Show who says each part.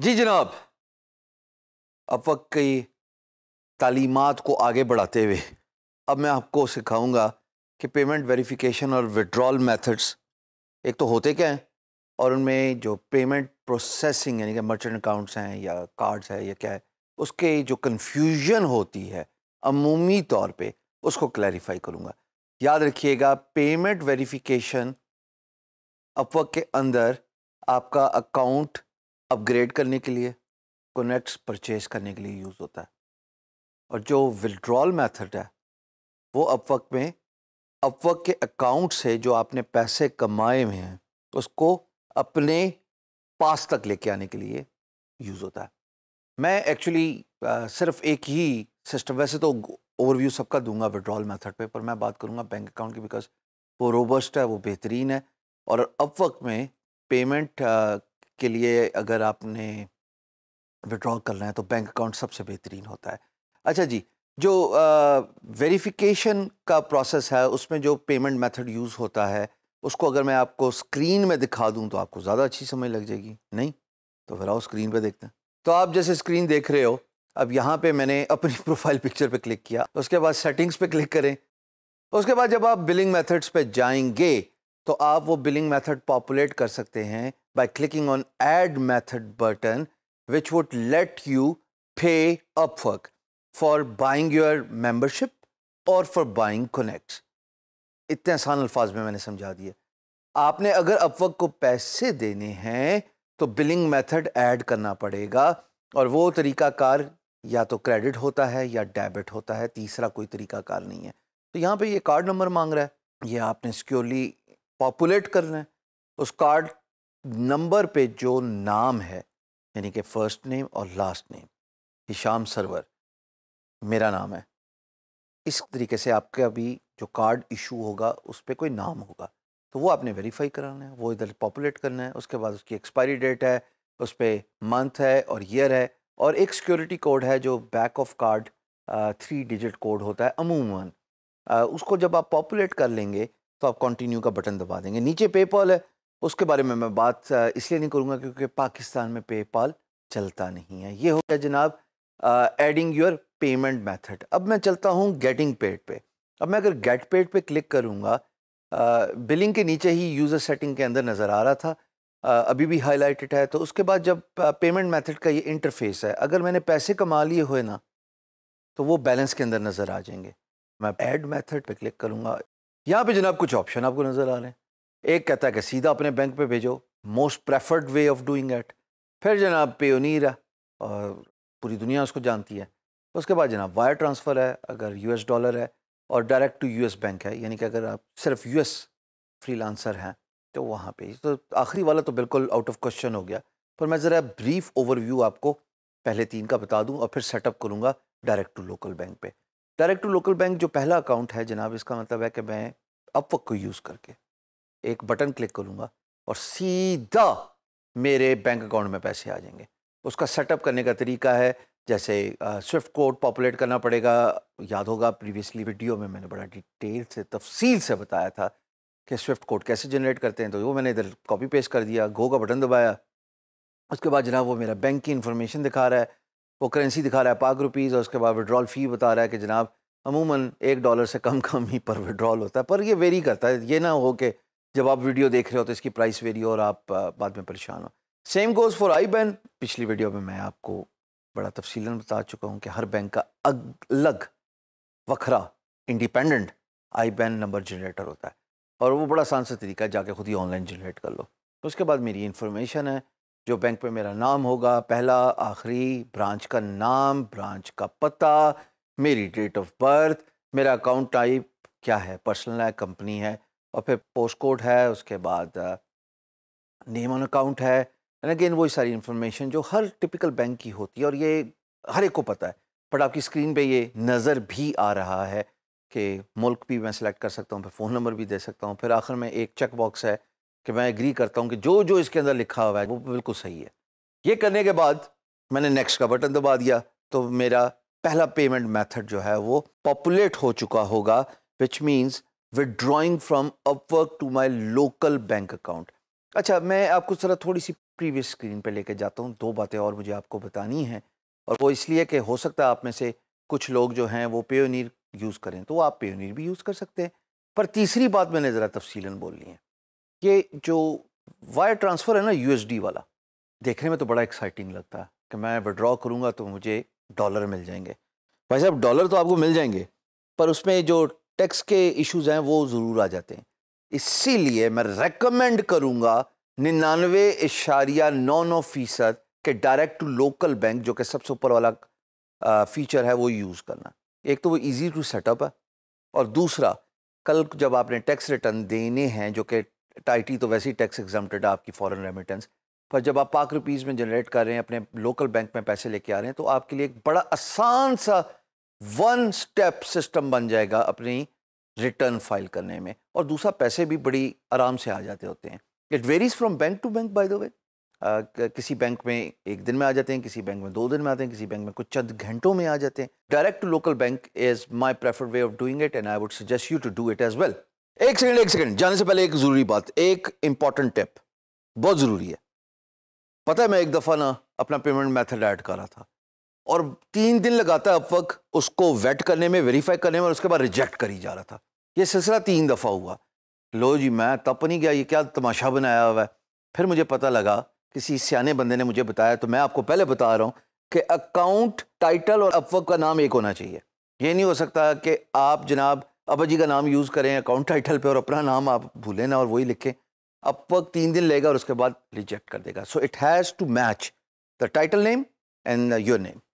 Speaker 1: जी जनाब अब वक्त की तालीमत को आगे बढ़ाते हुए अब मैं आपको सिखाऊंगा कि पेमेंट वेरिफिकेशन और विड्रॉल मेथड्स एक तो होते क्या हैं और उनमें जो पेमेंट प्रोसेसिंग यानी कि मर्चेंट अकाउंट्स हैं या कार्ड्स हैं या क्या है उसके जो कन्फ्यूजन होती है अमूमी तौर पे उसको क्लैरिफाई करूँगा याद रखिएगा पेमेंट वेरिफिकेशन अपवक के अंदर आपका अकाउंट अपग्रेड करने के लिए कनेक्ट्स परचेज करने के लिए यूज़ होता है और जो विड्रॉल मेथड है वो अपवक में अपवक के अकाउंट से जो आपने पैसे कमाए हुए हैं उसको अपने पास तक लेके आने के लिए यूज़ होता है मैं एक्चुअली सिर्फ एक ही सिस्टम वैसे तो ओवरव्यू सबका दूंगा विड्रॉल मेथड पे पर मैं बात करूंगा बैंक अकाउंट की बिकॉज वो रोबस्ट है वो बेहतरीन है और अब वक्त में पेमेंट के लिए अगर आपने विड्रॉ करना है तो बैंक अकाउंट सबसे बेहतरीन होता है अच्छा जी जो वेरिफिकेशन का प्रोसेस है उसमें जो पेमेंट मेथड यूज़ होता है उसको अगर मैं आपको स्क्रीन में दिखा दूं तो आपको ज़्यादा अच्छी समझ लग जाएगी नहीं तो फिर आओ स्क्रीन पे देखते हैं तो आप जैसे स्क्रीन देख रहे हो अब यहाँ पे मैंने अपनी प्रोफाइल पिक्चर पे क्लिक किया तो उसके बाद सेटिंग्स पे क्लिक करें उसके बाद जब आप बिलिंग मेथड्स पे जाएंगे तो आप वो बिलिंग मेथड पॉपुलेट कर सकते हैं by clicking on add method button which would let you pay Upwork for buying your membership और फॉर बाइंग कनेक्ट्स इतने आसान अल्फाज में मैंने समझा दिया आपने अगर अपवर्क को पैसे देने हैं तो बिलिंग मेथड ऐड करना पड़ेगा और वो तरीकाकार या तो क्रेडिट होता है या डेबिट होता है तीसरा कोई तरीकाकार नहीं है तो यहाँ पे ये कार्ड नंबर मांग रहा है ये आपने सिक्योरली पॉपुलेट करना है उस कार्ड नंबर पे जो नाम है यानी कि फ़र्स्ट नेम और लास्ट नेम हिशाम सरवर मेरा नाम है इस तरीके से आपका अभी जो कार्ड इशू होगा उस पर कोई नाम होगा तो वो आपने वेरीफाई कराना है वो इधर पॉपुलेट करना है उसके बाद उसकी एक्सपायरी डेट है उस पर मंथ है और ईयर है और एक सिक्योरिटी कोड है जो back of card three digit code होता है अमूमन उसको जब आप पॉपुलेट कर लेंगे तो आप कंटिन्यू का बटन दबा देंगे नीचे पेपॉल है उसके बारे में मैं बात इसलिए नहीं करूँगा क्योंकि पाकिस्तान में पेपाल चलता नहीं है ये हो गया जनाब एडिंग योर पेमेंट मेथड अब मैं चलता हूँ गेटिंग पेड पे अब मैं अगर गेट पेड पे क्लिक करूँगा बिलिंग के नीचे ही यूज़र सेटिंग के अंदर नज़र आ रहा था आ, अभी भी हाईलाइटेड है तो उसके बाद जब पेमेंट मेथड का ये इंटरफेस है अगर मैंने पैसे कमा लिए हुए ना तो वो बैलेंस के अंदर नज़र आ जाएंगे मैं ऐड मेथड पे क्लिक करूँगा यहाँ पे जनाब कुछ ऑप्शन आपको नज़र आ रहे हैं एक कहता है कि सीधा अपने बैंक पे भेजो most preferred way of doing it फिर जनाब पेयोनीर है और पूरी दुनिया उसको जानती है उसके बाद जनाब वायर ट्रांसफ़र है अगर यूएस डॉलर है और डायरेक्ट टू यूएस बैंक है यानी कि अगर आप सिर्फ यूएस फ्रीलांसर हैं तो वहाँ पे तो आखिरी वाला तो बिल्कुल आउट ऑफ क्वेश्चन हो गया पर मैं ज़रा ब्रीफ ओवरव्यू आपको पहले तीन का बता दूँ और फिर सेटअप करूँगा डायरेक्ट टू लोकल बैंक पे डायरेक्ट टू लोकल बैंक जो पहला अकाउंट है जनाब इसका मतलब है कि मैं अपवक को यूज़ करके एक बटन क्लिक करूँगा और सीधा मेरे बैंक अकाउंट में पैसे आ जाएंगे उसका सेटअप करने का तरीका है जैसे स्विफ्ट कोड पॉपुलेट करना पड़ेगा याद होगा प्रीवियसली वीडियो में मैंने बड़ा डिटेल से तफसील से बताया था कि स्विफ्ट कोड कैसे जनरेट करते हैं तो वो मैंने इधर कॉपी पेस्ट कर दिया गो का बटन दबाया उसके बाद जनाब वो मेरा बैंक की इन्फॉर्मेशन दिखा रहा है वो करेंसी दिखा रहा है पाक रुपीज़ और उसके बाद विड्रॉल फ़ी बता रहा है कि जनाब अमूमन एक डॉलर से कम कम ही पर विड्रॉल होता है पर ये वेरी करता है ये ना हो कि जब आप वीडियो देख रहे हो तो इसकी प्राइस वेरी हो और आप बाद में परेशान हो same goes for IBAN पिछली वीडियो में मैं आपको बड़ा तफसीला बता चुका हूँ कि हर बैंक का अलग वखरा independent IBAN number generator होता है और वो बड़ा आसान सा तरीका है जाके खुद ही ऑनलाइन जनरेट कर लो तो उसके बाद मेरी इन्फॉर्मेशन है जो बैंक पे मेरा नाम होगा पहला आखिरी ब्रांच का नाम ब्रांच का पता मेरी डेट ऑफ बर्थ मेरा अकाउंट टाइप क्या है पर्सनल है कंपनी है और फिर पोस्ट कोड है उसके बाद नेम ऑन अकाउंट है एंड अगेन वही सारी इन्फॉर्मेशन जो हर टिपिकल बैंक की होती है और ये हर एक को पता है बट आपकी स्क्रीन पे ये नज़र भी आ रहा है कि मुल्क भी मैं सिलेक्ट कर सकता हूँ फिर फ़ोन नंबर भी दे सकता हूँ फिर आखिर में एक चेक बॉक्स है कि मैं एग्री करता हूँ कि जो जो इसके अंदर लिखा हुआ है वो बिल्कुल सही है ये करने के बाद मैंने नेक्स्ट का बटन दबा दिया तो मेरा पहला पेमेंट मेथड जो है वो पॉपुलेट हो चुका होगा which means withdrawing from Upwork to my local bank account अच्छा मैं आपको ज़रा थोड़ी सी प्रीवियस स्क्रीन पे लेके जाता हूँ दो बातें और मुझे आपको बतानी हैं और वो इसलिए कि हो सकता है आप में से कुछ लोग जो हैं वो पेयोनीर यूज़ करें तो आप पेयोनीर भी यूज़ कर सकते हैं पर तीसरी बात मैंने ज़रा तफसीला बोलनी है कि जो वायर ट्रांसफ़र है ना डी वाला देखने में तो बड़ा एक्साइटिंग लगता है कि मैं विड्रॉ करूँगा तो मुझे डॉलर मिल जाएंगे भाई साहब डॉलर तो आपको मिल जाएंगे पर उसमें जो टैक्स के इश्यूज हैं वो ज़रूर आ जाते हैं इसीलिए मैं रेकमेंड करूँगा निन्यानवे इशारिया नौ नौ फीसद के डायरेक्ट टू लोकल बैंक जो कि सबसे ऊपर वाला फीचर है वो यूज़ करना एक तो वो इजी टू सेटअप है और दूसरा कल जब आपने टैक्स रिटर्न देने हैं जो कि टाइटी तो वैसे ही टैक्स एग्जामेड है आपकी फॉरेन रेमिटेंस पर जब आप पाक रुपीज़ में जनरेट कर रहे हैं अपने लोकल बैंक में पैसे लेके आ रहे हैं तो आपके लिए एक बड़ा आसान सा वन स्टेप सिस्टम बन जाएगा अपनी रिटर्न फाइल करने में और दूसरा पैसे भी बड़ी आराम से आ जाते होते हैं it varies from bank to bank by the way किसी बैंक में एक दिन में आ जाते हैं किसी बैंक में दो दिन में आते हैं किसी बैंक में कुछ चंद घंटों में आ जाते हैं direct to local bank is my preferred way of doing it and I would suggest you to do it as well एक सेकंड एक सेकंड जाने से पहले एक ज़रूरी बात एक इंपॉर्टेंट टिप बहुत ज़रूरी है पता है मैं एक दफ़ा ना अपना पेमेंट मैथड ऐड कर रहा था और तीन दिन लगाता अब वक्त उसको वेट करने में वेरीफाई करने में और उसके बाद रिजेक्ट करी जा रहा था ये सिलसिला तीन दफ़ा हुआ लो जी मैं तप नहीं गया ये क्या तमाशा बनाया हुआ है फिर मुझे पता लगा किसी सियाने बंदे ने मुझे बताया तो मैं आपको पहले बता रहा हूँ कि अकाउंट टाइटल और अपवक का नाम एक होना चाहिए ये नहीं हो सकता कि आप जनाब अबा जी का नाम यूज़ करें अकाउंट टाइटल पे और अपना नाम आप भूलें ना और वही लिखें अपवक तीन दिन लेगा और उसके बाद रिजेक्ट कर देगा so it has to match the title name and your name